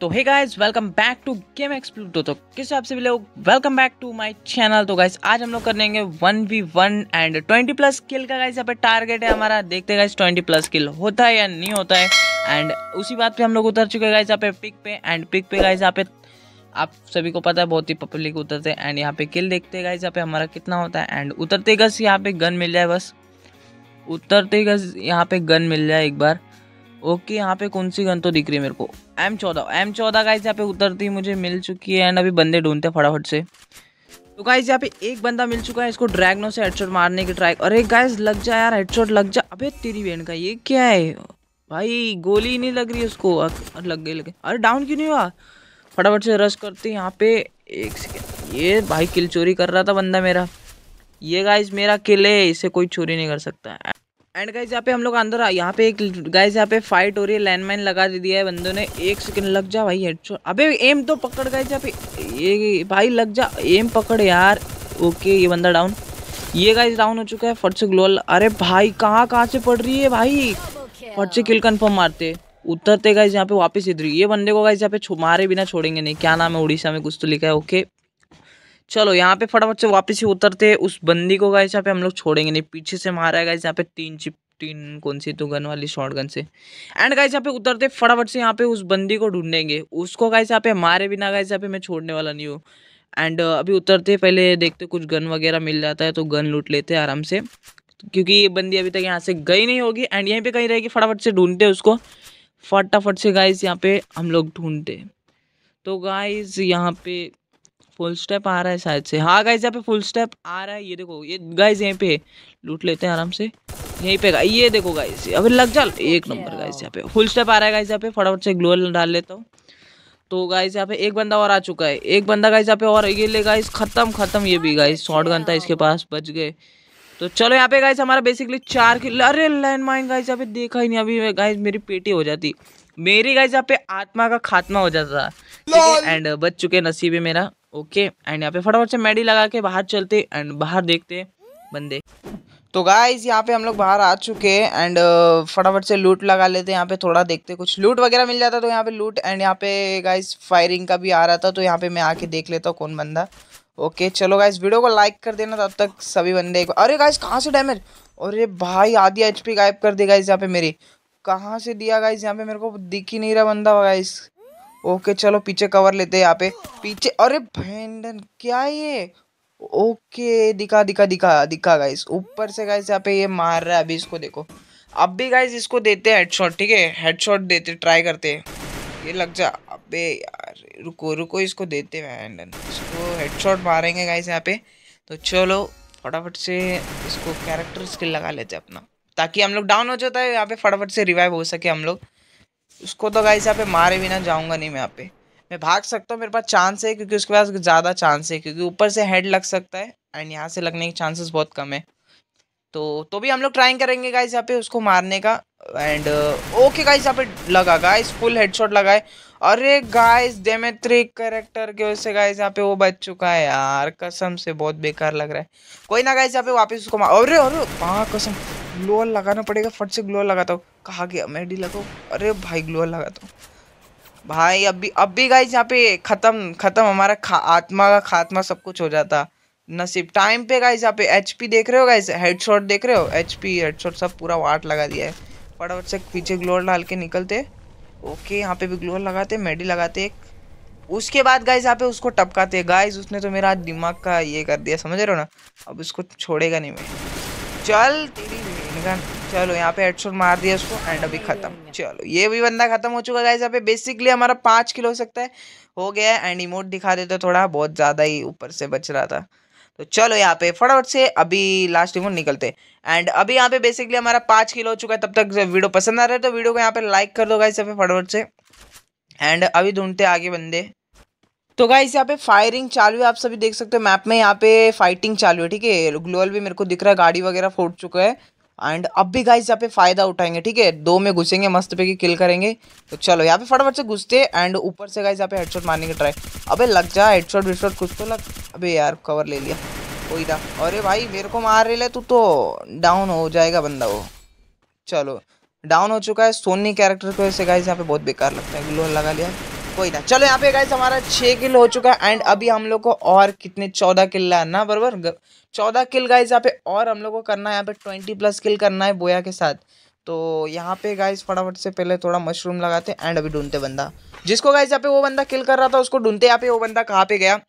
तो hey guys welcome back to game explore तो किस आप सभी लोग welcome back to my channel तो गाइस आज हम लोग करेंगे one V one and twenty plus kill का गाइस यहाँ पे टारगेट है हमारा देखते गाइस ट्वेंटी प्लस किल होता है या नहीं होता है एंड उसी बात पे हम लोग उतर चुके हैं गाइस यहाँ पे पिक पे एंड पिक पे गाइस यहाँ पे आप सभी को पता है बहुत ही पब्लिक उतरते हैं एंड यहाँ पे किल देखते गाइस यहाँ पे हमारा कितना होता है एंड उतरते गस यहाँ पे गन मिल जाए बस उतरते गस यहाँ पे गन मिल जाए एक बार ओके यहाँ पे कौन सी गन तो दिख रही है मेरे को एम चौदह एम चौदह का यहाँ पे उतरती मुझे मिल चुकी है एंड अभी बंदे ढूंढते फटाफट से तो गाइज यहाँ पे एक बंदा मिल चुका है इसको ड्रैगनो से हेडशॉट मारने की ट्राई अरे गाइज लग जा यार हेडशॉट लग जा अबे तेरी बहन का ये क्या है भाई गोली नहीं लग रही उसको लग गई लगे अरे डाउन क्यों नहीं हुआ फटाफट से रश करते यहाँ पे एक सेकेंड ये भाई किल चोरी कर रहा था बंदा मेरा ये गाइज मेरा किल है इसे कोई चोरी नहीं कर सकता एंड गाइज यहाँ पे हम लोग अंदर आ यहाँ पे एक गाइज यहाँ पे फाइट हो रही है लैंडमाइन लगा दे दिया है बंदों ने एक सेकंड लग जा भाई हेड अबे एम तो पकड़ गए यहाँ पे ये भाई लग जा एम पकड़ यार ओके ये बंदा डाउन ये गाइज डाउन हो चुका है फट से ग्लोअल अरे भाई कहाँ कहाँ से पड़ रही है भाई फट से किल कन्फर्म मारते उतरते गाइज यहाँ पे वापस इधर ये बंदे को गाइज यहाँ पे मारे बिना छोड़ेंगे नहीं क्या नाम है उड़ीसा में कुछ तो लिखा है ओके चलो यहाँ पे फटाफट से वापस ही उतरते उस बंदी को गाइस यहाँ पे हम लोग छोड़ेंगे नहीं पीछे से मारा है गाइस यहाँ पे तीन चिप तीन कौन सी तो गन वाली शॉर्ट गन से एंड गाइस यहाँ पे उतरते फटाफट से यहाँ पे उस बंदी को ढूंढेंगे उसको गाइस यहाँ पे मारे बिना गाइस यहाँ पे मैं छोड़ने वाला नहीं हूँ एंड uh, अभी उतरते पहले देखते कुछ गन वगैरह मिल जाता है तो गन लूट लेते हैं आराम से क्योंकि ये बंदी अभी तक यहाँ से गई नहीं होगी एंड यहीं पर कहीं रहेगी फटाफट से ढूंढते उसको फटाफट से गाइस यहाँ पे हम लोग ढूंढते तो गाइज यहाँ पे फुल स्टेप आ रहा है शायद से हाँ गाइज यहाँ पे फुल स्टेप आ रहा है ये देखो ये गाइज यहीं पे लूट लेते हैं आराम से यहीं पे ये देखो गाइज अबे लग जा एक नंबर गाइज यहाँ पे फुल स्टेप आ रहा है गाइज यहाँ पे फटाफट से ग्लोअल डाल लेता हूँ तो गाइज यहाँ पे एक बंदा और आ चुका है एक बंदा गाइज यहाँ पे और ये ले गाइज खत्म खत्म ये भी गाइज शॉर्ट गन था इसके पास बच गए तो चलो यहाँ पे गाइज हमारा बेसिकली चार किलो अरे लाइन माइन गाइज यहाँ पे देखा ही नहीं अभी गाइज मेरी पेटी हो जाती मेरी गाइज यहाँ पे आत्मा का खात्मा हो जाता एंड बच चुके नसीबे मेरा ओके एंड यहाँ पे फटाफट से मेडी लगा के बाहर चलते एंड बाहर देखते बंदे तो गाइज यहाँ पे हम लोग बाहर आ चुके हैं एंड uh, फटाफट से लूट लगा लेते हैं यहाँ पे थोड़ा देखते कुछ लूट वगैरह मिल जाता तो यहाँ पे लूट एंड यहाँ पे गाइज फायरिंग का भी आ रहा था तो यहाँ पे मैं आके देख लेता हूँ कौन बंदा ओके चलो गाइज वीडियो को लाइक कर देना तब तक सभी बंदे को अरे गाइज कहाँ से डैमेज अरे भाई आधी एच गायब कर दी गाइज यहाँ पे मेरी कहाँ से दिया गाइज यहाँ पे मेरे को दिख ही नहीं रहा बंदा गाइज ओके चलो पीछे कवर लेते हैं यहाँ पे पीछे अरे भैंडन क्या ये ओके दिखा दिखा दिखा दिखा गाइस ऊपर से गाइस यहाँ पे ये मार रहा है अभी इसको देखो अब भी गाइस इसको देते हैं हेडशॉट ठीक है हेडशॉट देते ट्राई करते हैं ये लग जा अबे यार रुको रुको इसको देते भैंडन इसको हेडशॉट मारेंगे गाइस यहाँ पे तो चलो फटाफट से इसको कैरेक्टर स्किल लगा लेते अपना ताकि हम लोग डाउन हो जाता है यहाँ पे फटाफट से रिवाइव हो सके हम लोग उसको तो गाइस यहाँ पे मारे बिना जाऊंगा नहीं मैं यहाँ पे मैं भाग सकता हूँ मेरे पास चांस है क्योंकि उसके पास ज़्यादा चांस है क्योंकि ऊपर से हेड लग सकता है एंड यहाँ से लगने के चांसेस बहुत कम है तो तो भी हम लोग ट्राई करेंगे गाइस यहाँ पे उसको मारने का एंड ओके गाइस यहाँ पे लगा गाइस फुल हेडशॉट लगाए अरे गाइस डेमेट्री करेक्टर के वजह से गाइस यहाँ पे वो बच चुका है यार कसम से बहुत बेकार लग रहा है कोई ना गाइस यहाँ पे वापस उसको मार अरे अरे कहाँ कसम ग्लोअल लगाना पड़ेगा फट से ग्लोअल लगाता हूँ कहा गया मेडी लगाओ तो, अरे भाई ग्लोअल लगाता हूँ भाई अभी अभी गाइज यहाँ पे ख़त्म ख़त्म हमारा खा, आत्मा का खात्मा सब कुछ हो जाता नसीब टाइम पे गाइज यहाँ पे एच देख रहे हो गाइज हेडशॉट देख रहे हो एच पी शॉट सब पूरा वाट लगा दिया है फटाफट से पीछे ग्लोअर डाल के निकलते ओके यहाँ पे भी ग्लोअर लगाते मेडी लगाते उसके बाद गाइज यहाँ पे उसको टपकाते गाइज उसने तो मेरा दिमाग का ये कर दिया समझ रहे हो ना अब उसको छोड़ेगा नहीं मैं चल तेरी निगन चलो यहाँ पे हेडशॉट मार दिया उसको एंड अभी खत्म चलो ये भी बंदा खत्म हो चुका गाइस यहाँ पे बेसिकली हमारा पांच किलो हो सकता है हो गया है एंड इमोट दिखा देते थोड़ा बहुत ज़्यादा ही ऊपर से बच रहा था तो चलो यहाँ पे फटाफट से अभी लास्ट इमोट निकलते एंड अभी यहाँ पे बेसिकली हमारा पांच किलो हो चुका है तब तक वीडियो पसंद आ रहा है तो वीडियो को यहाँ पे लाइक कर दो गाइस यहाँ पे फटाफट से एंड अभी ढूंढते आगे बंदे तो गाइस यहाँ पे फायरिंग चालू है आप सभी देख सकते हो मैप में यहाँ पे फाइटिंग चालू है ठीक है ग्लोअल भी मेरे को दिख रहा है गाड़ी वगैरह फोड़ चुका है एंड अब भी गाइस यहाँ पे फायदा उठाएंगे ठीक है दो में घुसेंगे मस्त पे की किल करेंगे तो चलो यहाँ पे फटाफट से घुसते एंड ऊपर से गाइस यहाँ पे हेडशॉट मारने की ट्राई अबे लग जा हेडशॉट विडशॉट कुछ तो लग अबे यार कवर ले लिया कोई ना अरे भाई मेरे को मार रहे तू तो डाउन हो जाएगा बंदा वो चलो डाउन हो चुका है सोनी कैरेक्टर को ऐसे गाइज यहाँ पे बहुत बेकार लगता है ग्लो लगा लिया कोई ना चलो यहाँ पे गाइस हमारा छः किल हो चुका है एंड अभी हम लोग को और कितने चौदह किल लाना बरबर चौदह किल गाइस यहाँ पे और हम लोग को करना है यहाँ पे ट्वेंटी प्लस किल करना है बोया के साथ तो यहाँ पे गाइस फटाफट से पहले थोड़ा मशरूम लगाते हैं एंड अभी ढूंढते बंदा जिसको गाइस यहाँ पे वो बंदा किल कर रहा था उसको ढूंढते यहाँ पे वो बंदा कहाँ पे गया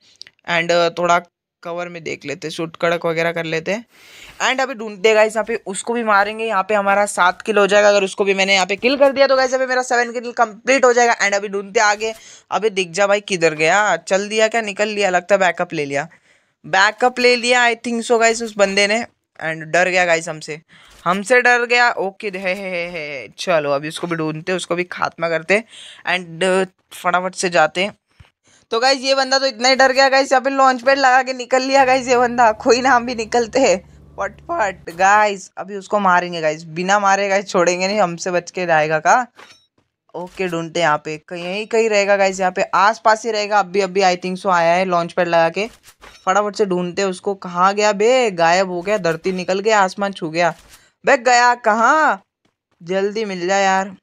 एंड थोड़ा कवर में देख लेते शूट कड़क वगैरह कर लेते हैं एंड अभी ढूंढते गाइस यहाँ पे उसको भी मारेंगे यहाँ पे हमारा सात किल हो जाएगा अगर उसको भी मैंने यहाँ पे किल कर दिया तो गाइस अभी मेरा सेवन किल कंप्लीट हो जाएगा एंड अभी ढूंढते आगे अभी दिख जा भाई किधर गया चल दिया क्या निकल लिया लगता है बैकअप ले लिया बैकअप ले लिया आई थिंक सो गाइस उस बंदे ने एंड डर गया गाइस हमसे हमसे डर गया ओके है, है, है, है चलो अभी उसको भी ढूंढते उसको भी खात्मा करते एंड फटाफट से जाते तो गाइज ये बंदा तो इतना ही डर गया गाइस यहाँ लॉन्च पैड लगा के निकल लिया गाइस ये बंदा कोई नाम भी निकलते हैं फटफट गाइज अभी उसको मारेंगे गाइज बिना मारे गाइज छोड़ेंगे नहीं हमसे बच के जाएगा का ओके ढूंढते यहाँ पे कहीं कहीं रहेगा गाइज यहाँ पे आस पास ही रहेगा अभी अभी आई थिंक सो आया है लॉन्च पैड लगा के फटाफट से ढूंढते उसको कहाँ गया बे गायब हो गया धरती निकल गया आसमान छू गया बे गया कहाँ जल्दी मिल जाए यार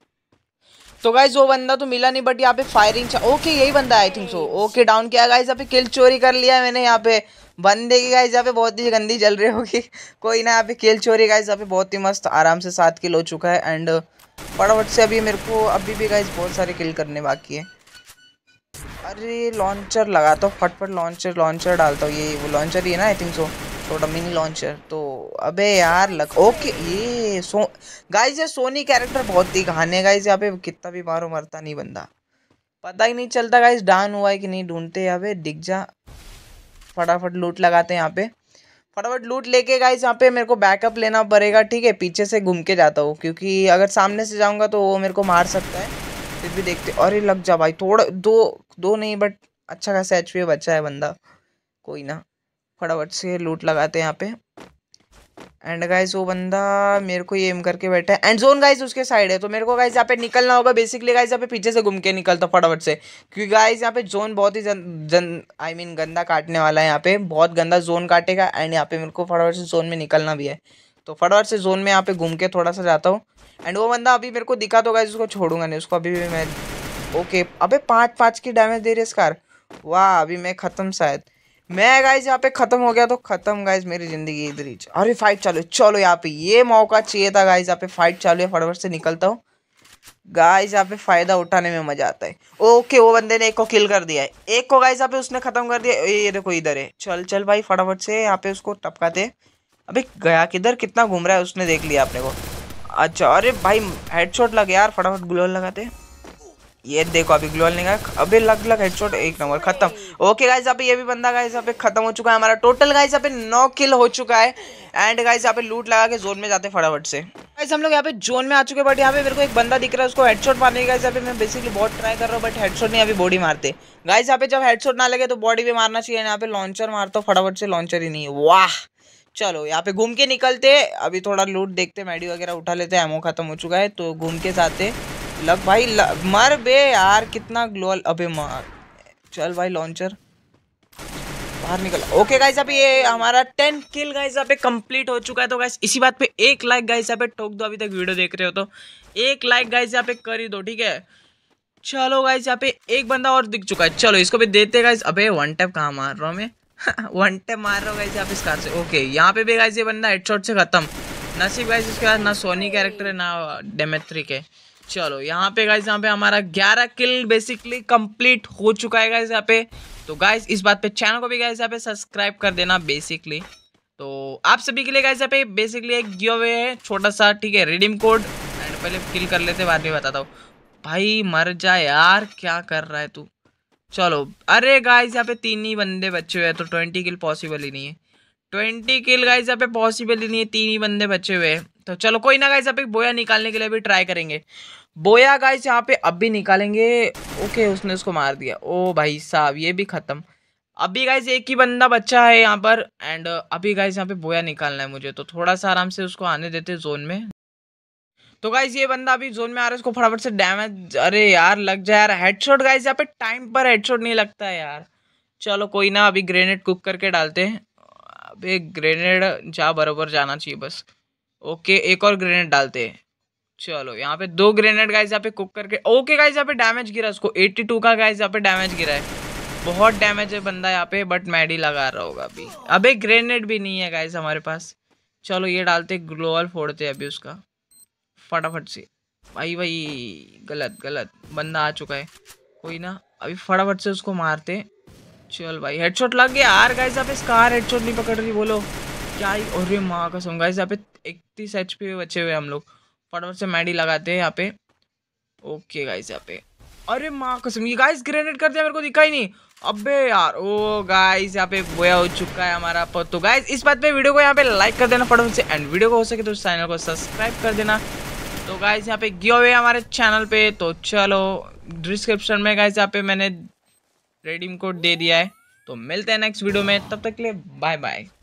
तो गाइज वो बंदा तो मिला नहीं बट यहाँ पे फायरिंग ओके यही बंदा I think so okay down किया गाइज यहाँ पे किल चोरी कर लिया मैंने यहाँ पे बंदे की गाइज यहाँ पे बहुत ही गंदी जल रही होगी कोई ना यहाँ पे किल चोरी गाइज यहाँ पे बहुत ही मस्त आराम से सात किल हो चुका है एंड uh, फटाफट से अभी मेरे को अभी भी गाइज बहुत सारे किल करने बाकी है अरे लॉन्चर लगाता हूँ फटफट लॉन्चर लॉन्चर डालता हूँ ये वो लॉन्चर ही है ना आई थिंक सो थोड़ा मिनी लॉन्चर तो अबे यार लग ओके ये सो गाइज ये सोनी कैरेक्टर बहुत ही कहानी है गाइज यहाँ पे कितना भी मारो मरता नहीं बंदा पता ही नहीं चलता गाइज डाउन हुआ है कि नहीं ढूंढते यहाँ पे दिख जा फटाफट लूट लगाते हैं यहाँ पे फटाफट लूट लेके गाइज यहाँ पे मेरे को बैकअप लेना पड़ेगा ठीक है पीछे से घूम के जाता हूँ क्योंकि अगर सामने से जाऊँगा तो वो मेरे को मार सकता है फिर भी देखते अरे लग जा भाई थोड़ा दो दो नहीं बट अच्छा खासा एच बचा है बंदा कोई ना फटाफट से लूट लगाते हैं यहाँ पे एंड गाइज वो बंदा मेरे को एम करके बैठा है एंड जोन गाइज उसके साइड है तो मेरे को गाइज यहाँ पे निकलना होगा बेसिकली गाइज यहाँ पे पीछे से घूम के निकलता फटाफट से क्योंकि गाइज यहाँ पे जोन बहुत ही जन जन आई मीन गंदा काटने वाला है यहाँ पे बहुत गंदा जोन काटेगा एंड यहाँ पे मेरे को फटाफट से जोन में निकलना भी है तो फटाफट से जोन में यहाँ पे घूम के थोड़ा सा जाता हूँ एंड वो बंदा अभी मेरे को दिखा तो गाइज उसको छोड़ूंगा नहीं उसको अभी भी मैं ओके अभी पाँच पाँच की डैमेज दे रही है इस कार वाह अभी मैं ख़त्म शायद मैं गाइज यहाँ पे खत्म हो गया तो खत्म गाइज मेरी जिंदगी इधर ही अरे फाइट चालू चलो यहाँ पे ये मौका चाहिए था गाइज यहाँ पे फाइट चालू है फटाफट से निकलता हूँ गाइज यहाँ पे फायदा उठाने में मजा आता है ओके वो बंदे ने एक को किल कर दिया है एक को गाइज यहाँ पे उसने खत्म कर दिया ये देखो इधर है चल चल भाई फटाफट से यहाँ पे उसको टपकाते अबे गया किधर कितना घूम रहा है उसने देख लिया अपने को अच्छा अरे भाई हेडशॉट लगे यार फटाफट गुलर लगाते ये देखो अभी ग्लोअल नहीं गया अभी लग लग हेडशॉट एक नंबर खत्म ओके गाइस अभी ये भी बंदा गाइस यहाँ पे खत्म हो चुका है हमारा टोटल गाइस यहाँ पे नौ किल हो चुका है एंड गाइस यहाँ पे लूट लगा के जोन में जाते फटाफट से गाइस हम लोग यहाँ पे जोन में आ चुके हैं बट यहाँ पे मेरे को एक बंदा दिख रहा है उसको हेडशॉट मारने की गाइस यहाँ पे मैं बेसिकली बहुत ट्राई कर रहा हूँ बट हेडशॉट नहीं अभी बॉडी मारते गाइस यहाँ पे जब हेडशॉट ना लगे तो बॉडी भी मारना चाहिए यहाँ पे लॉन्चर मारता हूँ फटाफट से लॉन्चर ही नहीं वाह चलो यहाँ पे घूम के निकलते अभी थोड़ा लूट देखते मैडी वगैरह उठा लेते हैं एमओ खत्म हो चुका है तो घूम के जाते लग भाई लग, मर बे यार कितना ग्लोअल अबे मार चल भाई लॉन्चर बाहर निकला ओके गाइस अभी ये हमारा टेन किल गाइस यहाँ कंप्लीट हो चुका है तो गाइस इसी बात पे एक लाइक गाइस यहाँ पे ठोक दो अभी तक वीडियो देख रहे हो तो एक लाइक गाइस यहाँ पे कर ही दो ठीक है चलो गाइस यहाँ पे एक बंदा और दिख चुका है चलो इसको भी देते गाइस अबे वन टैप कहाँ मार रहा हूँ मैं वन टैप मार रहा हूँ गाइस यहाँ पे इस कार से ओके यहाँ पे भी गाइस ये बंदा हेडशॉट से खत्म ना सिर्फ गाइस इसके बाद ना सोनी कैरेक्टर है ना डेमेथ्रिक है चलो यहाँ पे गाइज यहाँ पे हमारा 11 किल बेसिकली कंप्लीट हो चुका है गाइज यहाँ पे तो गाइज इस बात पे चैनल को भी गाइज यहाँ पे सब्सक्राइब कर देना बेसिकली तो आप सभी के लिए गाइज यहाँ पे बेसिकली एक गिव अवे है छोटा सा ठीक है रिडीम कोड एंड पहले किल कर लेते बाद में बताता हूँ भाई मर जा यार क्या कर रहा है तू चलो अरे गाइज यहाँ पे तीन ही बंदे बचे हुए हैं तो ट्वेंटी किल पॉसिबल ही नहीं है ट्वेंटी किल गाइज यहाँ पे पॉसिबल ही नहीं है तीन ही बंदे बचे हुए हैं तो चलो कोई ना गाइज यहाँ पे बोया निकालने के लिए भी ट्राई करेंगे बोया गाइज यहाँ पे अब भी निकालेंगे ओके उसने उसको मार दिया ओ भाई साहब ये भी ख़त्म अभी गाइज एक ही बंदा बच्चा है यहाँ पर एंड uh, अभी गाइज यहाँ पे बोया निकालना है मुझे तो थोड़ा सा आराम से उसको आने देते जोन में तो गाइज ये बंदा अभी जोन में आ रहा है उसको फटाफट से डैमेज अरे यार लग जाए यार हेडशॉट गाइज यहाँ पे टाइम पर हेडशॉट नहीं लगता है यार चलो कोई ना अभी ग्रेनेड कुक करके डालते हैं अबे ग्रेनेड जा बराबर जाना चाहिए बस ओके एक और ग्रेनेड डालते हैं चलो यहाँ पे दो ग्रेनेड गाइज यहाँ पे कुक करके ओके गाइज यहाँ पे डैमेज गिरा उसको 82 का गाइज यहाँ पे डैमेज गिरा है बहुत डैमेज है बंदा यहाँ पे बट मैडी लगा रहा होगा अभी अबे ग्रेनेड भी नहीं है गाइज हमारे पास चलो ये डालते ग्लोअल फोड़ते अभी उसका फटाफट से भाई भाई गलत गलत बंदा आ चुका है कोई ना अभी फटाफट से उसको मारते चल भाई हेडशॉट लग गया यार गाइस आप इस कार हेडशॉट नहीं पकड़ रही बोलो क्या ही अरे माँ सुन गाइस यहाँ पे इकतीस एच पी बचे हुए हम लोग फटाफट से मैडी लगाते हैं यहाँ पे ओके गाइस यहाँ पे अरे माँ कसम ये गाइस ग्रेनेड कर दिया मेरे को दिखाई नहीं अबे यार ओ गाइस यहाँ पे बोया हो चुका है हमारा पर तो गाइस इस बात पे वीडियो को यहाँ पे लाइक कर देना फटाफट से एंड वीडियो को हो सके तो चैनल को सब्सक्राइब कर देना तो गाइस यहाँ पे गिव अवे हमारे चैनल पे तो चलो डिस्क्रिप्शन में गाइस यहाँ पे मैंने रेडीम कोड दे दिया है तो मिलते हैं नेक्स्ट वीडियो में तब तक के लिए बाय बाय